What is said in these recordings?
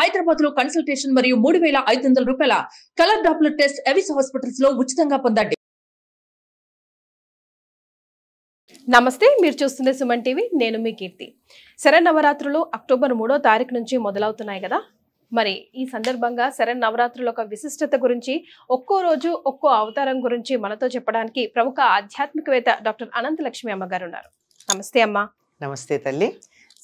హైదరాబాద్ లో కన్సల్టేషన్ మరియు మూడు వేల ఐదు వందల రూపాయల colour Doppler test Avis hospitals లో ఉచితంగా పొందండి నమస్తే మీరు చూస్తుంది సుమన్ టీవీ నేను మీ కీర్తి శరన్నవరాత్రులు అక్టోబర్ మూడో తారీఖు నుంచి మొదలవుతున్నాయి కదా మరి ఈ సందర్భంగా శరణ్ నవరాత్రుల ఒక విశిష్టత గురించి ఒక్కో రోజు ఒక్కో అవతారం గురించి మనతో చెప్పడానికి ప్రముఖ ఆధ్యాత్మికవేత్త డాక్టర్ అనంత లక్ష్మి అమ్మగారు ఉన్నారు నమస్తే అమ్మ నమస్తే తల్లి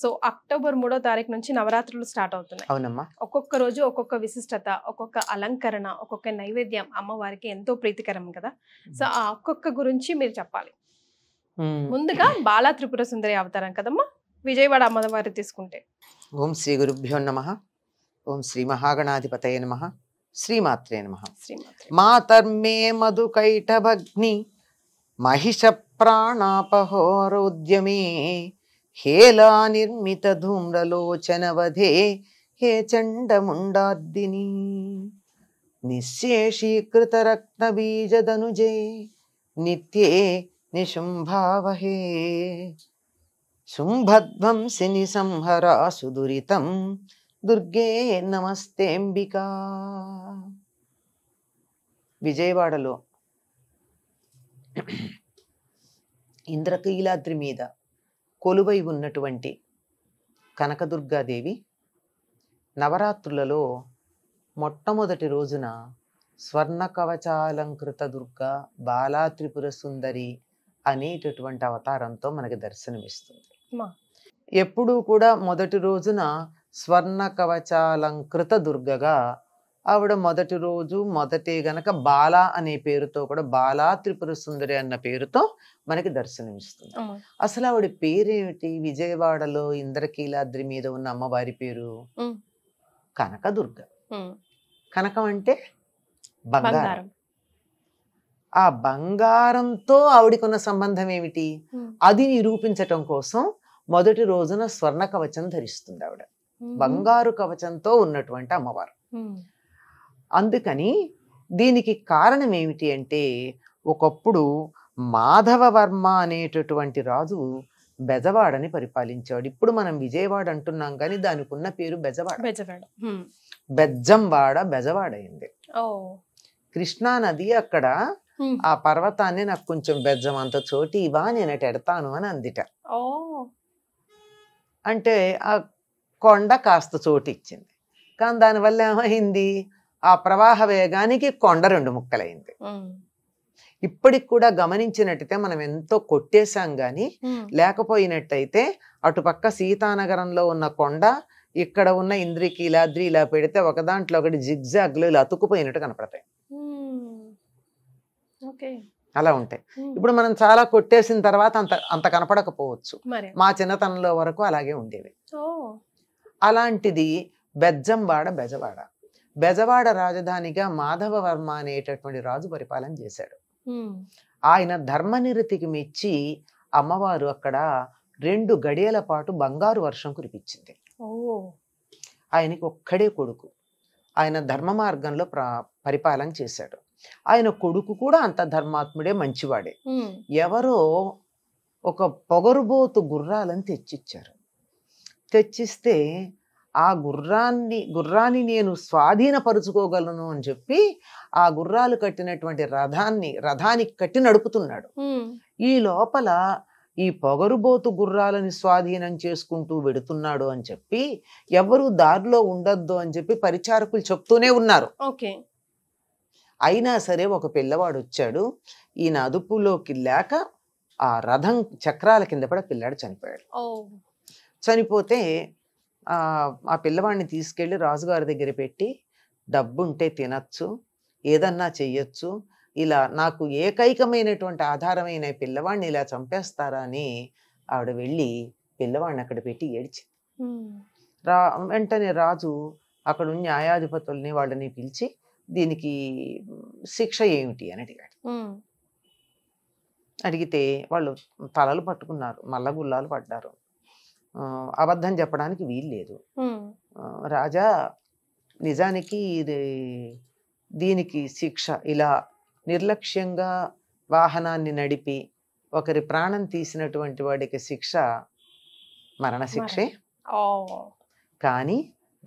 సో అక్టోబర్ మూడో తారీఖు నుంచి నవరాత్రులు స్టార్ట్ అవుతున్నాయి అవునమ్మా ఒక్కొక్క రోజు ఒక్కొక్క విశిష్టత ఒక్కొక్క అలంకరణ ఒక్కొక్క నైవేద్యం అమ్మవారికి ఎంతో ప్రీతికరం కదా సో ఆ ఒక్కొక్క గురించి మీరు చెప్పాలి ముందుగా బాలా త్రిపుర సుందరి అవతారం కదమ్మా విజయవాడ అమ్మవారి తీసుకుంటే ఓం శ్రీ గురుభ్యో నమ ఓం శ్రీ మహాగణాధిపతయ నమ శ్రీమాత్రే నమ మాతర్మే కైటభగ్ని మహిష ప్రాణాపహోరోద్యమే హేలా నిర్మిత ధూమ్రలోచనవధే హే చండముండాద్దిని బీజదనుజే నిత్యే నిశుంభావహే శుంభధ్వంసిని సంహరాసు దురితం దుర్గే నమస్తేంబికా విజయవాడలో ఇంద్రకీలాద్రి మీద కొలువై ఉన్నటువంటి కనకదుర్గాదేవి నవరాత్రులలో మొట్టమొదటి రోజున స్వర్ణ కవచాలంకృత దుర్గ బాలా త్రిపుర సుందరి అనేటటువంటి అవతారంతో మనకి దర్శనమిస్తుంది ఎప్పుడూ కూడా మొదటి రోజున స్వర్ణ కవచాలంకృత దుర్గగా ఆవిడ మొదటి రోజు మొదటి గనక బాల అనే పేరుతో కూడా బాలా త్రిపుర సుందరి అన్న పేరుతో మనకి దర్శనమిస్తుంది అసలు ఆవిడ పేరేమిటి విజయవాడలో ఇంద్రకీలాద్రి మీద ఉన్న అమ్మవారి పేరు కనకదుర్గ కనకం అంటే బంగారం ఆ బంగారంతో ఆవిడకున్న సంబంధం ఏమిటి అది నిరూపించటం కోసం మొదటి రోజున స్వర్ణ కవచం ధరిస్తుంది ఆవిడ బంగారు కవచంతో ఉన్నటువంటి అమ్మవారు అందుకని దీనికి కారణం ఏమిటి అంటే ఒకప్పుడు మాధవ వర్మ అనేటటువంటి రాజు బెజవాడని పరిపాలించాడు ఇప్పుడు మనం విజయవాడ అంటున్నాం కానీ దానికి ఉన్న పేరు బెజవాడ బెజవాడ బెజ్జంవాడ బెజవాడ అయింది కృష్ణా నది అక్కడ ఆ పర్వతాన్ని నాకు కొంచెం బెజ్జం అంత చోటి ఇవా నేను ఎడతాను అని అందిట అంటే ఆ కొండ కాస్త చోటు ఇచ్చింది కానీ దానివల్ల ఏమైంది ఆ ప్రవాహ వేగానికి కొండ రెండు ముక్కలైంది ఇప్పటికి కూడా గమనించినట్టయితే మనం ఎంతో కొట్టేశాం కానీ లేకపోయినట్టయితే అటుపక్క సీతానగరంలో ఉన్న కొండ ఇక్కడ ఉన్న ఇంద్రికి ఇలాద్రి ఇలా పెడితే ఒక దాంట్లో ఒకటి జిగ్జాగ్లు ఇలా అతుక్కుపోయినట్టు కనపడతాయి అలా ఉంటాయి ఇప్పుడు మనం చాలా కొట్టేసిన తర్వాత అంత అంత కనపడకపోవచ్చు మా చిన్నతనంలో వరకు అలాగే ఉండేవి అలాంటిది బెజ్జంవాడ బెజవాడ బెజవాడ రాజధానిగా మాధవవర్మ అనేటటువంటి రాజు పరిపాలన చేశాడు ఆయన ధర్మనిరతికి మెచ్చి అమ్మవారు అక్కడ రెండు గడియల పాటు బంగారు వర్షం కురిపించింది ఆయనకి ఒక్కడే కొడుకు ఆయన ధర్మ మార్గంలో పరిపాలన చేశాడు ఆయన కొడుకు కూడా అంత ధర్మాత్ముడే మంచివాడే ఎవరో ఒక పొగరుబోతు గుర్రాలను తెచ్చిచ్చారు తెచ్చిస్తే ఆ గుర్రాన్ని గుర్రాన్ని నేను స్వాధీనపరుచుకోగలను అని చెప్పి ఆ గుర్రాలు కట్టినటువంటి రథాన్ని రథానికి కట్టి నడుపుతున్నాడు ఈ లోపల ఈ పొగరుబోతు గుర్రాలని స్వాధీనం చేసుకుంటూ వెడుతున్నాడు అని చెప్పి ఎవరు దారిలో ఉండొద్దు అని చెప్పి పరిచారకులు చెప్తూనే ఉన్నారు ఓకే అయినా సరే ఒక పిల్లవాడు వచ్చాడు ఈయన అదుపులోకి లేక ఆ రథం చక్రాల కింద పడ పిల్లాడు చనిపోయాడు చనిపోతే ఆ పిల్లవాడిని తీసుకెళ్ళి రాజుగారి దగ్గర పెట్టి డబ్బు ఉంటే తినచ్చు ఏదన్నా చెయ్యొచ్చు ఇలా నాకు ఏకైకమైనటువంటి ఆధారమైన పిల్లవాడిని ఇలా చంపేస్తారా అని ఆవిడ వెళ్ళి పిల్లవాడిని అక్కడ పెట్టి ఏడిచింది రా వెంటనే రాజు అక్కడ ఉన్న న్యాయాధిపతుల్ని వాళ్ళని పిలిచి దీనికి శిక్ష ఏమిటి అని అడిగాడు అడిగితే వాళ్ళు తలలు పట్టుకున్నారు మల్లగుల్లాలు పడ్డారు అబద్ధం చెప్పడానికి వీలు లేదు రాజా నిజానికి ఇది దీనికి శిక్ష ఇలా నిర్లక్ష్యంగా వాహనాన్ని నడిపి ఒకరి ప్రాణం తీసినటువంటి వాడికి శిక్ష మరణశిక్షే కానీ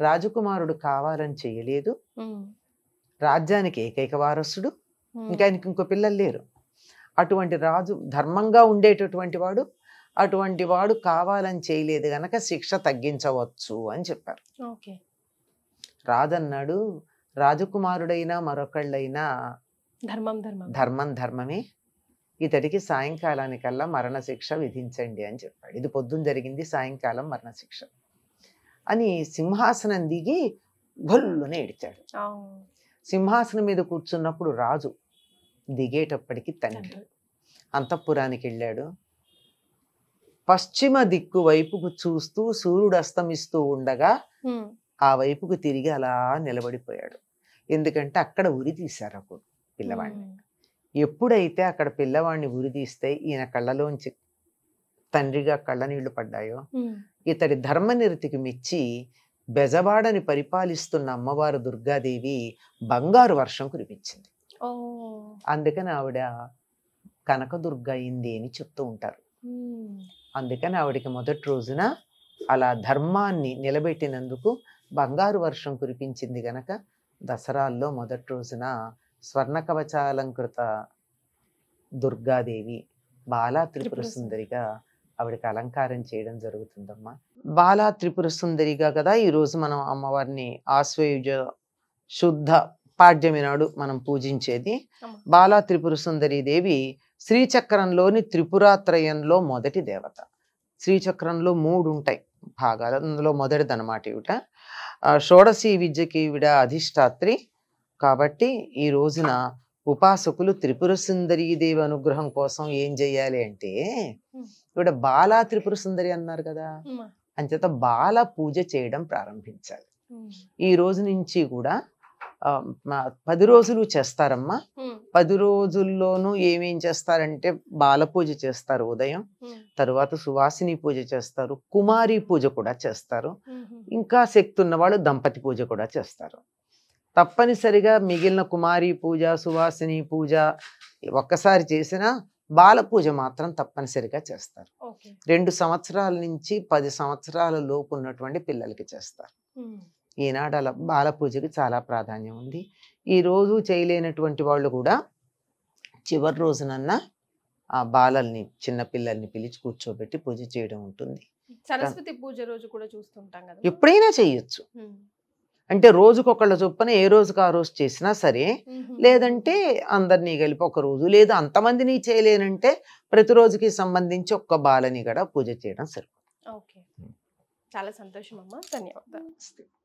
రాజకుమారుడు కావాలని చేయలేదు రాజ్యానికి ఏకైక వారసుడు ఇంకా ఆయనకి ఇంకో పిల్లలు లేరు అటువంటి రాజు ధర్మంగా ఉండేటటువంటి వాడు అటువంటి వాడు కావాలని చేయలేదు గనక శిక్ష తగ్గించవచ్చు అని చెప్పారు రాదన్నాడు రాజకుమారుడైనా మరొకళ్ళైనా ధర్మం ధర్మం ధర్మం ధర్మమే ఇతడికి సాయంకాలానికల్లా మరణశిక్ష విధించండి అని చెప్పాడు ఇది పొద్దున్న జరిగింది సాయంకాలం మరణశిక్ష అని సింహాసనం దిగి భల్లున ఏడిచాడు సింహాసనం మీద కూర్చున్నప్పుడు రాజు దిగేటప్పటికి తండ్రి అంతఃపురానికి వెళ్ళాడు పశ్చిమ దిక్కు వైపుకు చూస్తూ సూర్యుడు అస్తమిస్తూ ఉండగా ఆ వైపుకు తిరిగి అలా నిలబడిపోయాడు ఎందుకంటే అక్కడ ఉరి తీశారు అప్పుడు పిల్లవాడిని ఎప్పుడైతే అక్కడ పిల్లవాడిని ఉరి తీస్తే ఈయన కళ్ళలోంచి తండ్రిగా కళ్ళ నీళ్లు పడ్డాయో ఇతడి ధర్మనిరతికి మెచ్చి బెజవాడని పరిపాలిస్తున్న అమ్మవారు దుర్గాదేవి బంగారు వర్షం కురిపించింది అందుకని ఆవిడ కనకదుర్గ అయింది అని చెప్తూ ఉంటారు అందుకని ఆవిడికి మొదటి రోజున అలా ధర్మాన్ని నిలబెట్టినందుకు బంగారు వర్షం కురిపించింది గనక దసరాల్లో మొదటి రోజున స్వర్ణ కవచాలంకృత దుర్గాదేవి బాలా త్రిపుర సుందరిగా ఆవిడకి అలంకారం చేయడం జరుగుతుందమ్మా బాలా త్రిపుర సుందరిగా కదా ఈరోజు మనం అమ్మవారిని ఆశ్వయుజ శుద్ధ పాడ్యమి నాడు మనం పూజించేది బాలా త్రిపుర దేవి శ్రీచక్రంలోని త్రిపురాత్రయంలో మొదటి దేవత శ్రీచక్రంలో మూడు ఉంటాయి భాగాలు అందులో మొదటిది అనమాట ఇవిట షోడశీ విద్యకి విడ అధిష్టాత్రి కాబట్టి ఈ రోజున ఉపాసకులు త్రిపుర దేవి అనుగ్రహం కోసం ఏం చెయ్యాలి అంటే ఇవిడ బాలా త్రిపుర సుందరి అన్నారు కదా అంచేత బాల పూజ చేయడం ప్రారంభించాలి ఈ రోజు నుంచి కూడా పది రోజులు చేస్తారమ్మా పది రోజుల్లోనూ ఏమేం చేస్తారంటే బాలపూజ చేస్తారు ఉదయం తర్వాత సువాసిని పూజ చేస్తారు కుమారి పూజ కూడా చేస్తారు ఇంకా శక్తి ఉన్న వాళ్ళు దంపతి పూజ కూడా చేస్తారు తప్పనిసరిగా మిగిలిన కుమారి పూజ సువాసిని పూజ ఒక్కసారి చేసిన బాల పూజ మాత్రం తప్పనిసరిగా చేస్తారు రెండు సంవత్సరాల నుంచి పది సంవత్సరాల లోపు ఉన్నటువంటి పిల్లలకి చేస్తారు ఈనాడు అలా బాలపూజకి చాలా ప్రాధాన్యం ఉంది ఈరోజు చేయలేనటువంటి వాళ్ళు కూడా చివరి రోజునన్నా ఆ బాలల్ని చిన్నపిల్లల్ని పిలిచి కూర్చోబెట్టి పూజ చేయడం ఉంటుంది సరస్వతి పూజ రోజు కూడా చూస్తుంటాం కదా ఎప్పుడైనా చేయొచ్చు అంటే రోజుకొకళ్ళ చొప్పున ఏ రోజుకు ఆ రోజు చేసినా సరే లేదంటే అందరినీ కలిపి ఒక రోజు లేదా అంతమందిని చేయలేనంటే ప్రతిరోజుకి సంబంధించి ఒక్క బాలని కూడా పూజ చేయడం సరిపోతుంది చాలా సంతోషం అమ్మా ధన్యవాదాలు